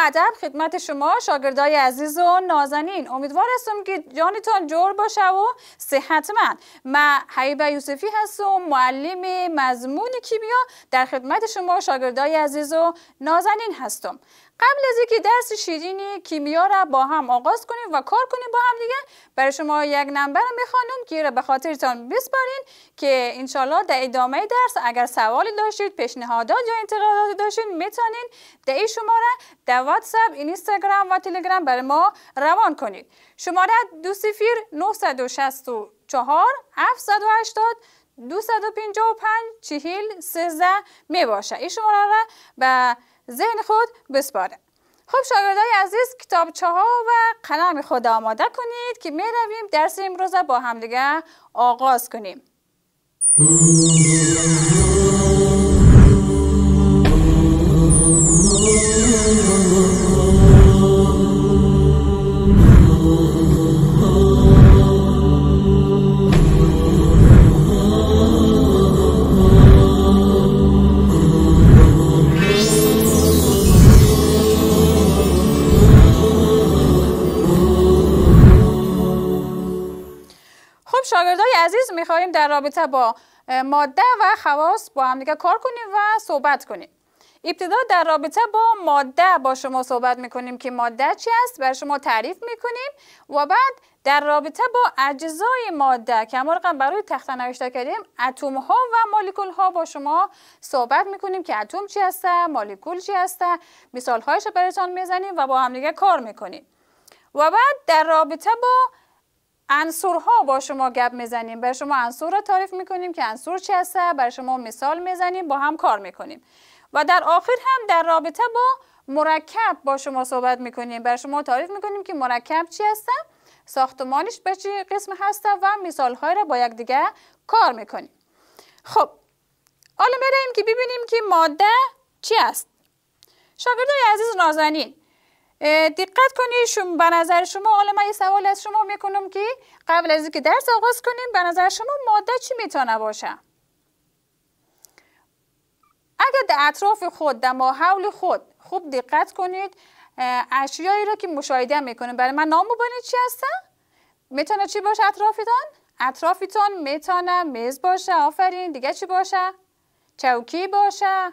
ادب خدمت شما شاگردای عزیز و نازنین امیدوار هستم که جانتان جور باشه و صحتمند من حیبه یوسفی هستم معلم مضمون کیمیا در خدمت شما شاگردای عزیز و نازنین هستم قبل از اینکه درس شیرینی کیمیا را با هم آغاز کنیم و کار کنیم با هم دیگه برای شما یک نمبر میخوانم که را به خاطرتان بسپارین که انشالله در ادامه درس اگر سوالی داشتید پیشنهادات یا انتقاداتی داشتید میتونین در این شماره در واتساپ اینستاگرام و تلگرام برای ما روان کنید شماره دو سفیر 964 780 255 چهل 13 می باشه این شماره را به ذهن خود بسپاره خب شاگردای عزیز کتابچه ها و قلم خود آماده کنید که می رویم درس امروز با همدیگه آغاز کنیم در رابطه با ماده و خواص با هم دیگه کار کنیم و صحبت کنیم ابتدا در رابطه با ماده با شما صحبت میکنیم که ماده چی است بر شما تعریف میکنیم و بعد در رابطه با اجزای ماده که ما رقم برای تخت نوشته کردیم اتم ها و مولکول ها با شما صحبت میکنیم که اتم چی هسته مولکول چی هسته مثال هایش براتون میزنیم و با همدیگه کار میکنیم و بعد در رابطه با انصورها با شما گپ میزنیم بر شما انصور را تعریف میکنیم که انصور چی هسته بر شما مثال میزنیم با هم کار میکنیم و در آخر هم در رابطه با مرکب با شما صحبت میکنیم بر شما تعریف میکنیم که مرکب چی هسته ساختمانش به چی قسم هسته و مثال های را با دیگه کار میکنیم خب حالا بریم که ببینیم که ماده چی است شاگردای عزیز نازنین دقت کنید شما به نظر شما حالا من یه سوال از شما میکنم که قبل از اینکه درس آغاز کنیم به نظر شما ماده چی میتونه باشه اگر در اطراف خود در ماحول خود خوب دقت کنید اشیایی را که مشاهده میکنید برای من نام ببینید چی هستن میتونه چی باشه اطرافتان اطرافتان میتونه میز باشه آفرین دیگه چی باشه چوکی باشه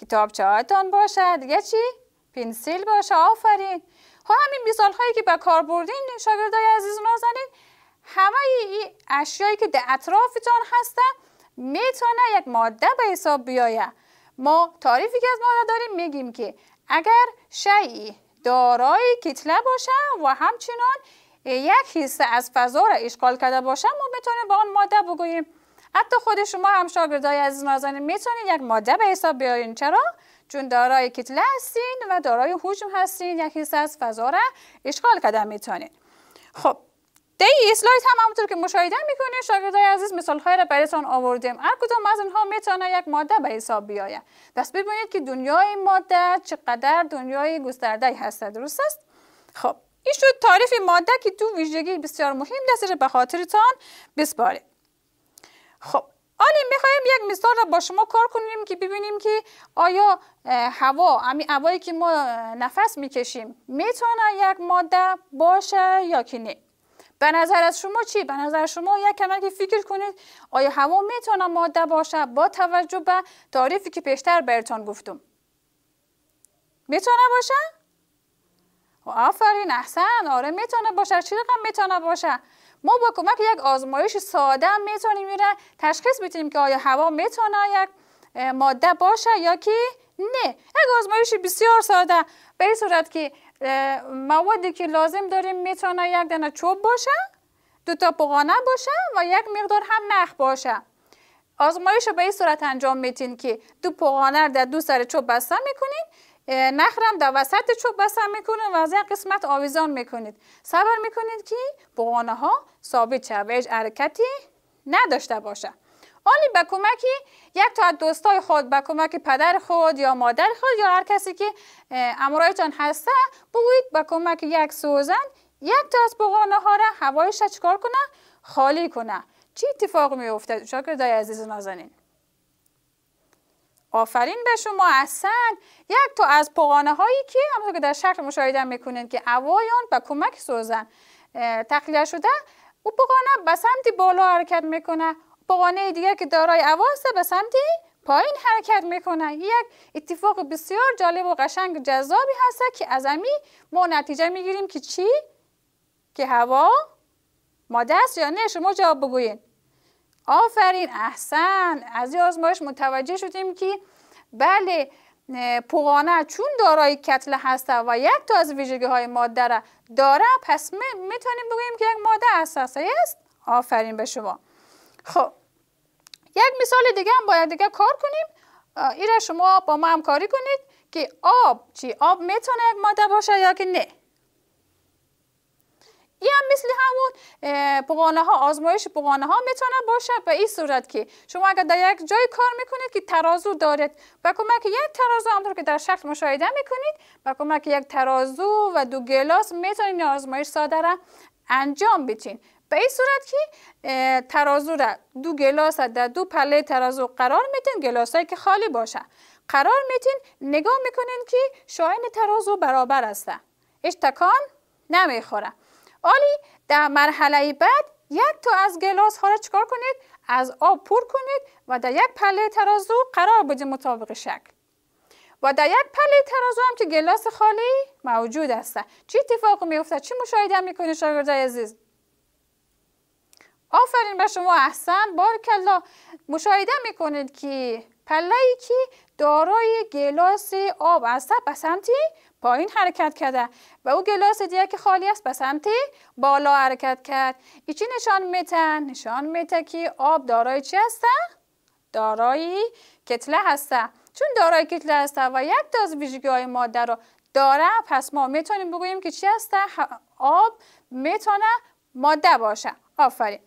کتاب کتابچه باشه دیگه چی پنسیل باشه آفرین ها همین مثال هایی که به کار بردین شاگردای عزیز نازنین همه ای اشیایی که در اطرافتان هستن میتونه یک ماده به حساب بیایه ما تعریفی که از ماده داریم میگیم که اگر شیعی دارای کتله باشه و همچنان یک حصه از فضا را اشغال کرده باشه ما میتونیم به آن ماده بگوییم حتی خود شما هم شاگردای عزیز نازنین میتونید یک ماده به حساب بیارین چرا چون دارای کتله هستین و دارای حجم هستین یک حصه از فضا را اشغال کردن میتونین. خب دی اسلاید هم همونطور که مشاهده میکنید شاگردای عزیز های را برایتان آوردیم هر کدام از اینها میتونه یک ماده به حساب بیاید پس ببینید که دنیای ماده چقدر دنیای گسترده هست درست است خب این شد تعریف ماده که دو ویژگی بسیار مهم دست به خاطرتان بسپاره خب آنی میخوایم یک مثال رو با شما کار کنیم که ببینیم که آیا هوا امی هوایی که ما نفس میکشیم میتونه یک ماده باشه یا که نه به نظر از شما چی؟ به نظر شما یک کمک که فکر کنید آیا هوا میتونه ماده باشه با توجه به تعریفی که پیشتر برتان گفتم میتونه باشه؟ آفرین احسن آره میتونه باشه چی دقیقا میتونه باشه ما با کمک یک آزمایش ساده میتونیم میره تشخیص بتونیم که آیا هوا میتونه یک ماده باشه یا که نه یک آزمایش بسیار ساده به این صورت که موادی که لازم داریم میتونه یک دنه چوب باشه دو تا پغانه باشه و یک مقدار هم نخ باشه آزمایش رو به این صورت انجام میتین که دو پغانه در دو سر چوب بسته میکنین نخرم در وسط چوب بسم میکنه و از قسمت آویزان میکنید صبر میکنید که بغانه ها ثابت شد و حرکتی نداشته باشه آنی به کمک یک تا از دوستای خود به کمک پدر خود یا مادر خود یا هر کسی که امرایتان هسته بگویید به کمک یک سوزن یک تا از بغانه ها را هوایش چکار کنه خالی کنه چی اتفاق میفته شاکر دای عزیز نازنین آفرین به شما اصلا یک تو از پغانه هایی که همونطور که در شکل مشاهده میکنید که اوایان به کمک سوزن تقلیه شده او پغانه به سمت بالا حرکت میکنه پوغانه دیگه که دارای اواسته به سمت پایین حرکت میکنه یک اتفاق بسیار جالب و قشنگ جذابی هست که از امی ما نتیجه میگیریم که چی؟ که هوا ماده است یا نه شما جواب بگویید آفرین احسن از این آزمایش متوجه شدیم که بله پوغانه چون دارای کتله هست و یک تا از ویژگی های ماده را داره پس میتونیم بگوییم که یک ماده اساسی است آفرین به شما خب یک مثال دیگه هم باید دیگه کار کنیم این شما با ما همکاری کنید که آب چی آب میتونه یک ماده باشه یا که نه این هم مثل همون بقانه ها آزمایش بغانه ها میتونه باشه به این صورت که شما اگر در یک جای کار میکنید که ترازو دارید به کمک یک ترازو همطور که در شکل مشاهده میکنید به کمک یک ترازو و دو گلاس میتونید آزمایش ساده را انجام بیتین. به این صورت که ترازو را دو گلاس در دو پله ترازو قرار میتین گلاس هایی که خالی باشه قرار میتین نگاه میکنین که شاین ترازو برابر است هیچ نمیخوره آلی در مرحله بعد یک تو از گلاس ها را چکار کنید؟ از آب پر کنید و در یک پله ترازو قرار بدید مطابق شکل. و در یک پله ترازو هم که گلاس خالی موجود است. چه می میفته؟ چی مشاهده میکنید شاگردای عزیز؟ آفرین به شما احسن بارکلا مشاهده میکنید که پله ای که دارای گلاس آب است به پایین حرکت کرده و او گلاس دیگه که خالی است به سمت بالا حرکت کرد این نشان میتن؟ نشان میته که آب دارای چی هسته دارای کتله هسته چون دارای کتله هسته و یک تاز ویژگی های ماده رو داره پس ما میتونیم بگوییم که چی هسته آب میتونه ماده باشه آفرین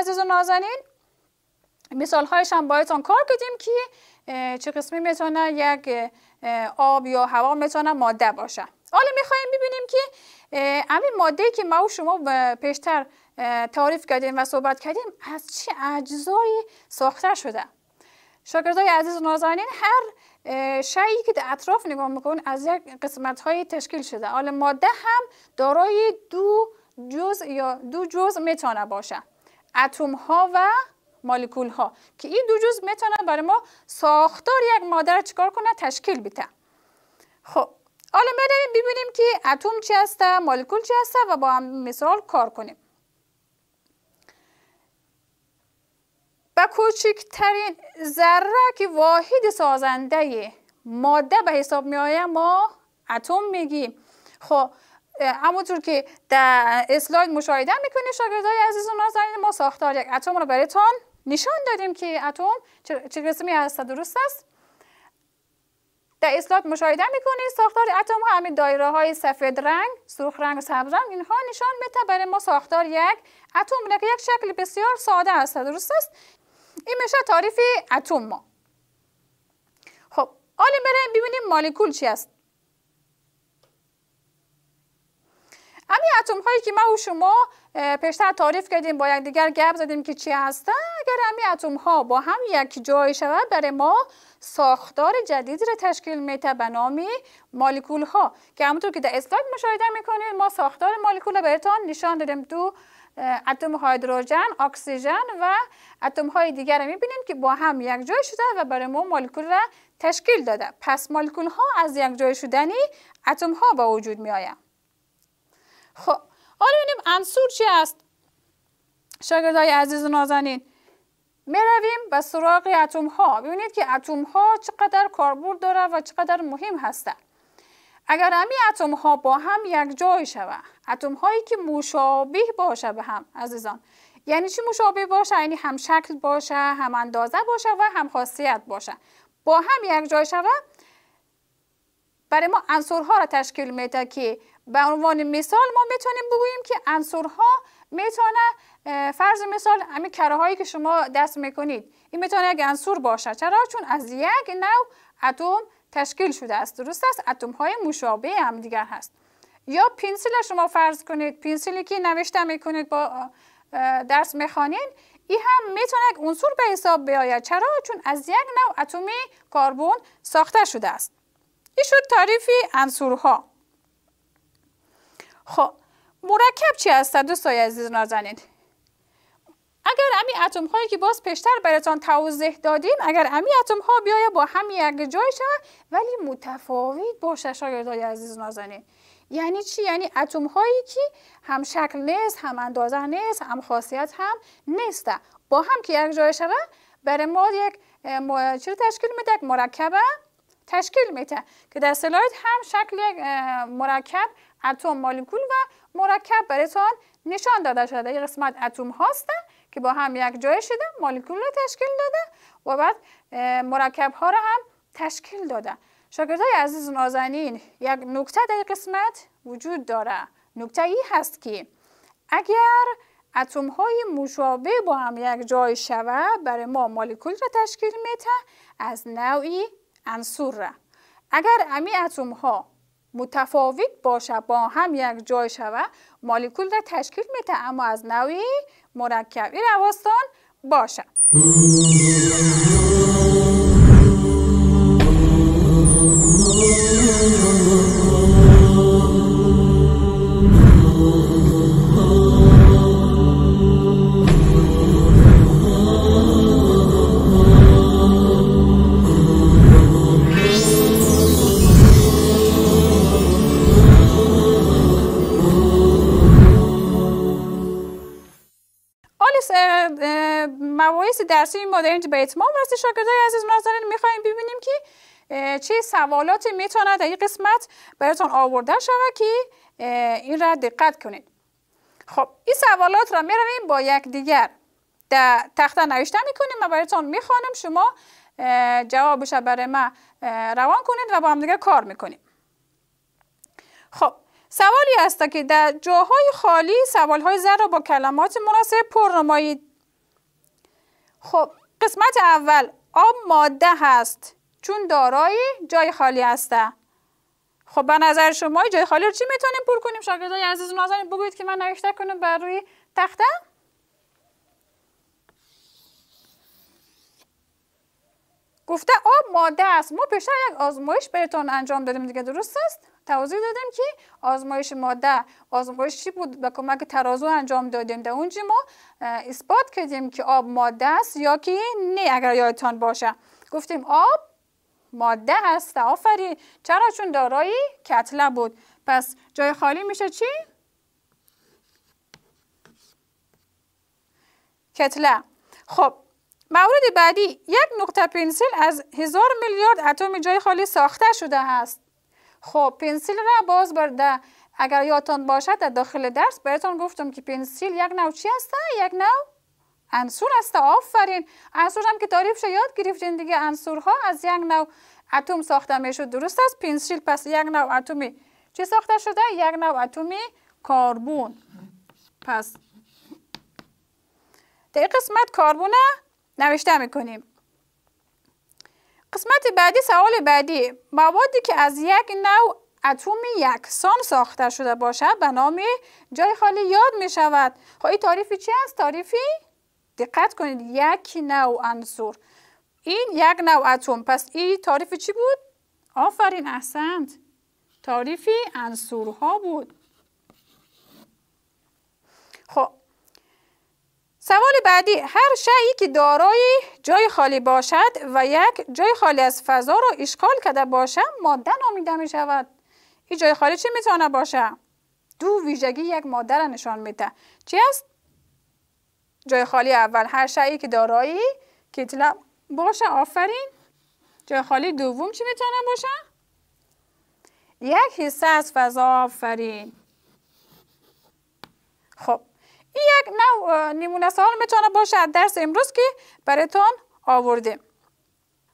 عزیز و نازنین مثال هایش هم بایتان کار کردیم که چه قسمی میتونه یک آب یا هوا میتونه ماده باشه حالا میخواییم ببینیم که همین ماده که ما و شما پیشتر تعریف کردیم و صحبت کردیم از چه اجزایی ساخته شده شاگردای عزیز و نازنین هر شایی که در اطراف نگاه میکن از یک قسمت های تشکیل شده حالا ماده هم دارای دو جز یا دو جز میتونه باشه اتم ها و مالکول ها که این دو جز میتونن برای ما ساختار یک ماده را چکار کنه تشکیل بده خب حالا میریم ببینیم که اتم چی هسته مالیکول چی هسته و با هم مثال کار کنیم و کوچکترین ذره که واحد سازنده ماده به حساب می آیه ما اتم میگیم خب همونطور که در اسلاید مشاهده میکنید شاگردای عزیز نازنین ما ساختار یک اتم رو براتون نشان دادیم که اتم چه قسمی هست درست است در اسلاید مشاهده میکنید ساختار اتم ها همین دایره های سفید رنگ سرخ رنگ و سبز رنگ اینها نشان میده برای ما ساختار یک اتم که یک شکل بسیار ساده است درست است این میشه تعریف اتم ما خب حالا بریم ببینیم مولکول چی است همین اتم هایی که ما و شما پیشتر تعریف کردیم با دیگر گپ زدیم که چی هستن اگر همین اتم ها با هم یک جای شود برای ما ساختار جدیدی را تشکیل میده به نام ها که همونطور که در اسلاید مشاهده میکنید ما ساختار مولکول را نشان دادیم دو اتم هیدروژن، اکسیژن و اتم های دیگر می بینیم که با هم یک جای شده و برای ما مولکول را تشکیل داده پس مولکول ها از یک جای شدنی اتم ها به وجود می خب حالا ببینیم انصور چی است شاگردای عزیز و نازنین میرویم به سراغ اتم ها ببینید که اتم ها چقدر کاربرد داره و چقدر مهم هستند اگر همی اتم ها با هم یک جای شوند اتم هایی که مشابه باشه به هم عزیزان یعنی چی مشابه باشه یعنی هم شکل باشه هم اندازه باشه و هم خاصیت باشه با هم یک جای شوند برای ما ها را تشکیل میده که به عنوان مثال ما میتونیم بگوییم که عنصرها میتونه فرض مثال همین کره هایی که شما دست میکنید این میتونه یک عنصر باشه چرا چون از یک نوع اتم تشکیل شده است درست است اتم های مشابه هم دیگر هست یا پینسل شما فرض کنید پینسلی که نوشته میکنید با درس میخوانید این هم میتونه یک عنصر به حساب بیاید چرا چون از یک نوع اتمی کربن ساخته شده است این شد تعریف عنصرها خب مرکب چی هستن دوستای عزیز نازنین اگر امی اتم هایی که باز پیشتر براتان توضیح دادیم اگر امی اتم ها بیاید با هم یک جای شود ولی متفاوت باشه شاگردای عزیز نازنین یعنی چی یعنی اتم هایی که هم شکل نیست هم اندازه نیست هم خاصیت هم نیست با هم که یک جای شود برای ما یک چرا تشکیل میده مرکبه تشکیل میده که در سلاید هم شکل یک مرکب اتم مالیکول و مرکب برایتان نشان داده شده یه قسمت اتم هاسته که با هم یک جای شده مالیکول رو تشکیل داده و بعد مرکب ها رو هم تشکیل داده های عزیز نازنین یک نکته در قسمت وجود داره نکته ای هست که اگر اتم های مشابه با هم یک جای شوه برای ما مالیکول را تشکیل میته از نوعی انصور را اگر امی اتم ها متفاوت باشه با هم یک جای شوه مالیکول را تشکیل میده اما از نوعی مرکب روستان باشه درسی این مدرن به اتمام رسید شاگردای عزیز نازنین میخوایم ببینیم که چه سوالاتی میتونه در این قسمت براتون آورده شود که این را دقت کنید خب این سوالات را میرویم با یک دیگر در تخته نوشته میکنیم و براتون میخوانم شما جوابش برای ما روان کنید و با هم دیگه کار میکنیم خب سوالی هست که در جاهای خالی سوالهای زر را با کلمات مناسب پر نمایید خب قسمت اول آب ماده هست چون دارای جای خالی هسته خب به نظر شما جای خالی رو چی میتونیم پر کنیم شاگردای عزیز نازنین بگویید که من نوشته کنم بر روی تخته گفته آب ماده است ما پیشتر یک آزمایش بهتون انجام دادیم دیگه درست است توضیح دادیم که آزمایش ماده آزمایش چی بود به کمک ترازو انجام دادیم در اونجی اونجا ما اثبات کردیم که آب ماده است یا که نه اگر یادتان باشه گفتیم آب ماده است آفری چرا چون دارای کتله بود پس جای خالی میشه چی کتله خب مورد بعدی یک نقطه پنسیل از هزار میلیارد اتم جای خالی ساخته شده است خب پنسیل را باز برده اگر یادتان باشد در داخل درس براتان گفتم که پنسیل یک نوع چی هسته یک نوع انصور است آفرین انصور هم که تعریفش یاد گرفتین دیگه ها از یک نوع اتم ساخته شود درست است پنسیل پس یک نوع اتمی چی ساخته شده یک نوع اتمی کاربون پس در قسمت کاربونه نوشته میکنیم قسمت بعدی سوال بعدی موادی که از یک نوع یک سان ساخته شده باشد به نام جای خالی یاد می شود خب این تعریفی چی است تعریفی دقت کنید یک نوع عنصر این یک نوع اتم پس این تعریف چی بود آفرین احسنت تعریفی عنصرها بود خب سوال بعدی هر شعی که دارای جای خالی باشد و یک جای خالی از فضا را اشکال کرده باشد ماده نامیده می شود این جای خالی چی میتونه باشه دو ویژگی یک ماده را نشان میده چی است جای خالی اول هر شعی که دارایی کتله باشه آفرین جای خالی دوم چی میتونه باشه یک حصه از فضا آفرین خب این یک نمونه سوال میتونه باشه درس امروز که براتون آوردیم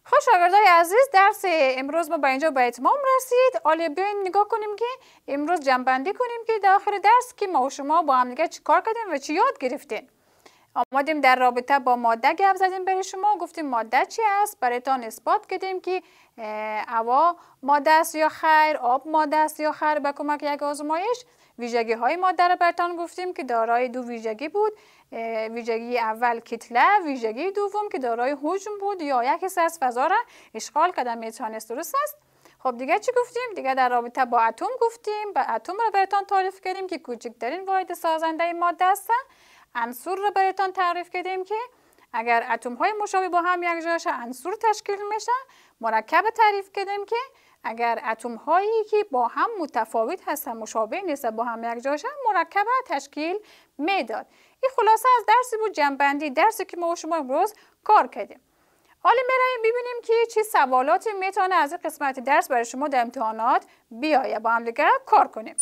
خوش خب، آگردای عزیز درس امروز ما به اینجا به اتمام رسید حالا بیاین نگاه کنیم که امروز جنبندی کنیم که داخل درس که ما و شما با هم دیگه چی کار کردیم و چی یاد گرفتیم آمادیم در رابطه با ماده گپ زدیم برای شما گفتیم ماده چی است برایتان اثبات کردیم که هوا ماده است یا خیر آب ماده است یا خیر به کمک یک آزمایش ویژگی های ماده را برتان گفتیم که دارای دو ویژگی بود ویژگی اول کتله ویژگی دوم که دارای حجم بود یا یک حصه از فضا را اشغال کرده میتوانست درست است خب دیگه چی گفتیم دیگه در رابطه با اتم گفتیم با اتم را برتان تعریف کردیم که کوچکترین واحد سازنده ماده است عنصر را برتان تعریف کردیم که اگر اتم های مشابه با هم یک شه عنصر تشکیل میشه مرکب تعریف کردیم که اگر اتم هایی که با هم متفاوت هستن مشابه نیست با هم یک جاشن مرکبه تشکیل میداد این خلاصه از درسی بود جنبندی درسی که ما شما امروز کار کردیم حالا میرایم ببینیم که چه سوالاتی میتونه از قسمت درس برای شما در امتحانات بیایه با هم کار کنیم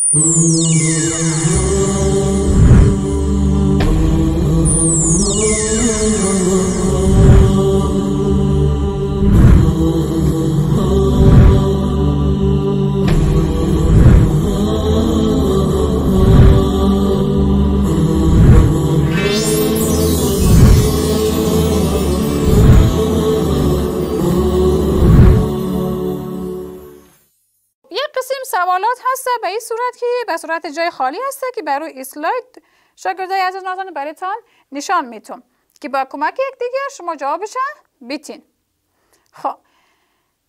در صورت جای خالی هسته که بر اسلاید شاگردای عزیز برای تان نشان میتون که با کمک یکدیگر شما جوابش بیتین خب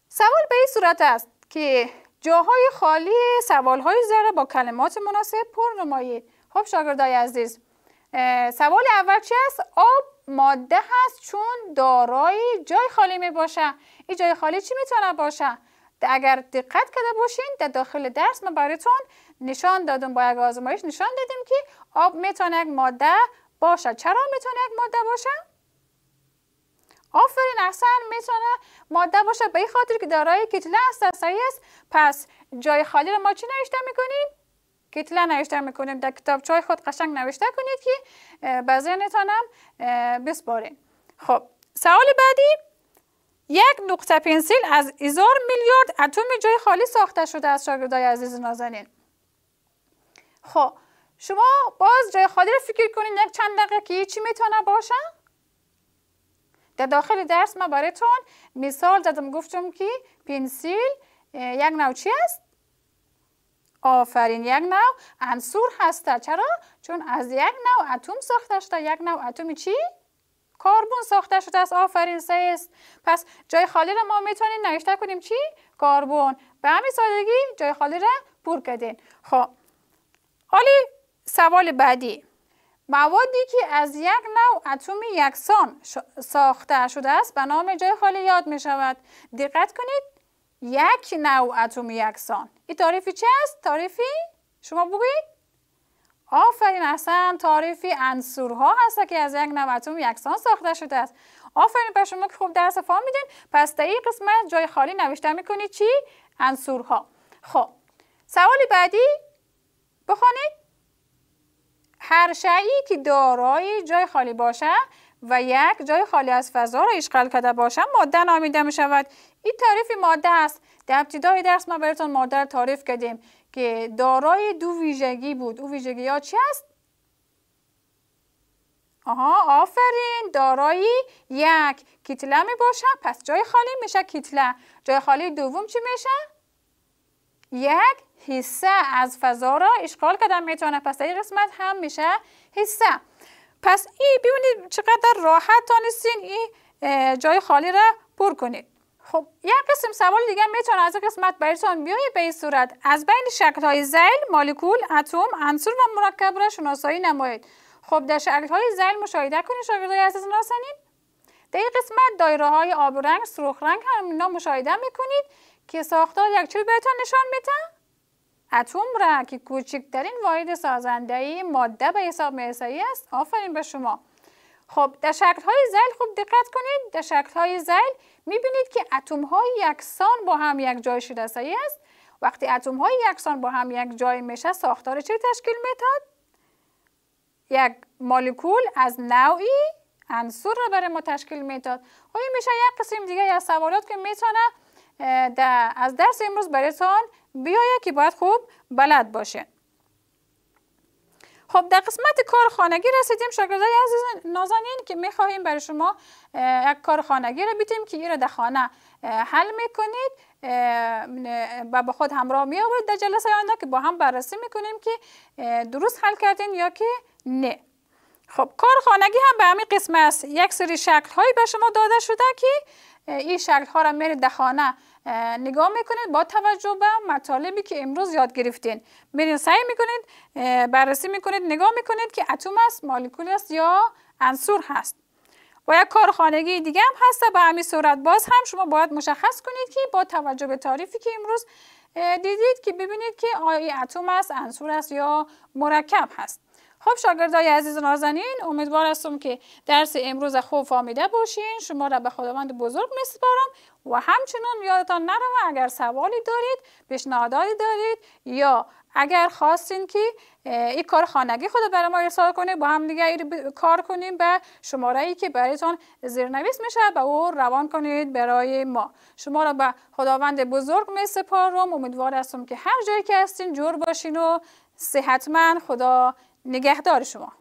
سوال به این صورت است که جاهای خالی سوالهای زره با کلمات مناسب پر نمایید خب شاگردای عزیز سوال اول چی است آب ماده هست چون دارای جای خالی می باشه این جای خالی چی میتونه باشه اگر دقت کرده باشین در داخل درس ما براتون نشان دادم با یک آزمایش نشان دادیم که آب میتونه یک ماده باشه چرا میتونه یک ماده باشه آفرین اصلا میتونه ماده باشه به خاطر که دارای کتله صحیح است پس جای خالی رو ما چی نوشته میکنیم کتله نوشته میکنیم در کتاب چای خود قشنگ نوشته کنید که به ذهنتان بسپارین خب سوال بعدی یک نقطه پنسیل از هزار میلیارد اتم جای خالی ساخته شده از شاگردای عزیز نازنین خب شما باز جای خالی رو فکر کنید یک چند دقیقه که چی میتونه باشه در داخل درس ما براتون مثال دادم گفتم که پنسیل یک نوع چی است آفرین یک نوع انصور هسته چرا چون از یک نوع اتم ساخته شده یک نوع اتم چی کاربون ساخته شده است آفرین است پس جای خالی را ما میتونیم نوشته کنیم چی کاربون به همین سادگی جای خالی را پر کردین خب حالی سوال بعدی موادی که از یک نوع اتم یکسان ساخته شده است به نام جای خالی یاد می شود دقت کنید یک نوع اتم یکسان این تعریفی چی است تعریفی شما بگویید آفرین اصلا تعریفی ها هست که از یک نوتوم یکسان ساخته شده است آفرین به شما که خوب درس فهم میدین پس در این قسمت جای خالی نوشته میکنید چی ها خب سوال بعدی بخوانید هر شعی که دارای جای خالی باشه و یک جای خالی از فضا را اشغال کرده باشه ماده نامیده می شود این تعریف ماده است در ابتدای درس ما براتون ماده را تعریف کردیم که دارای دو ویژگی بود او ویژگی ها چی است؟ آها آفرین دارایی یک کتله می باشه پس جای خالی میشه کتله جای خالی دوم چی میشه؟ یک حصه از فضا را اشغال کردن میتونه پس این قسمت هم میشه حصه. پس ای ببینید چقدر راحت تانستین این جای خالی را پر کنید خب یه قسم سوال دیگه میتونه از قسمت براتون بیای به این صورت از بین شکل‌های زیل مولکول اتم عنصر و مرکب را شناسایی نمایید خب در های زیل مشاهده کنید شکل‌های عزیز ناسنین در این قسمت دایره های آب رنگ سرخ رنگ هم اینا مشاهده میکنید که ساختار یک چیز بهتون نشان میده اتم را که کوچکترین واحد سازنده ماده به حساب میسایی است آفرین به شما خب در شکل های زیل خوب دقت کنید در شکل های زیل میبینید که اتم های یکسان با هم یک جای شده است وقتی اتم های یکسان با هم یک جای میشه ساختار چه تشکیل میداد یک مولکول از نوعی انصور را برای ما تشکیل میداد و خب این میشه یک قسم دیگه از سوالات که میتونه از درس امروز برایتان بیایه که باید خوب بلد باشه خب در قسمت کار خانگی رسیدیم شاگردای عزیز نازنین که میخواهیم برای شما یک کار خانگی را بیتیم که این را در خانه حل میکنید و با خود همراه می آورید در جلسه آنها که با هم بررسی میکنیم که درست حل کردین یا که نه خب کار خانگی هم به همین قسمت است یک سری شکل هایی به شما داده شده که این شکل ها را میرید در خانه نگاه میکنید با توجه به مطالبی که امروز یاد گرفتین میرین سعی میکنید بررسی میکنید نگاه میکنید که اتم است مالیکول است یا عنصر هست و یک کارخانگی دیگه هم هست به همین صورت باز هم شما باید مشخص کنید که با توجه به تعریفی که امروز دیدید که ببینید که آیا اتم است انصور است یا مرکب هست خب شاگردای عزیز نازنین امیدوار هستم که درس امروز خوب فامیده باشین شما را به خداوند بزرگ میسپارم و همچنان یادتان نرو اگر سوالی دارید پیشنهاداتی دارید یا اگر خواستین که این کار خانگی خود برای ما ارسال کنه با هم دیگه ای کار کنیم به شماره ای که برایتان زیرنویس میشه به او روان کنید برای ما شما را به خداوند بزرگ می سپارم امیدوار هستم که هر جای که هستین جور باشین و صحتمند خدا نگهدار شما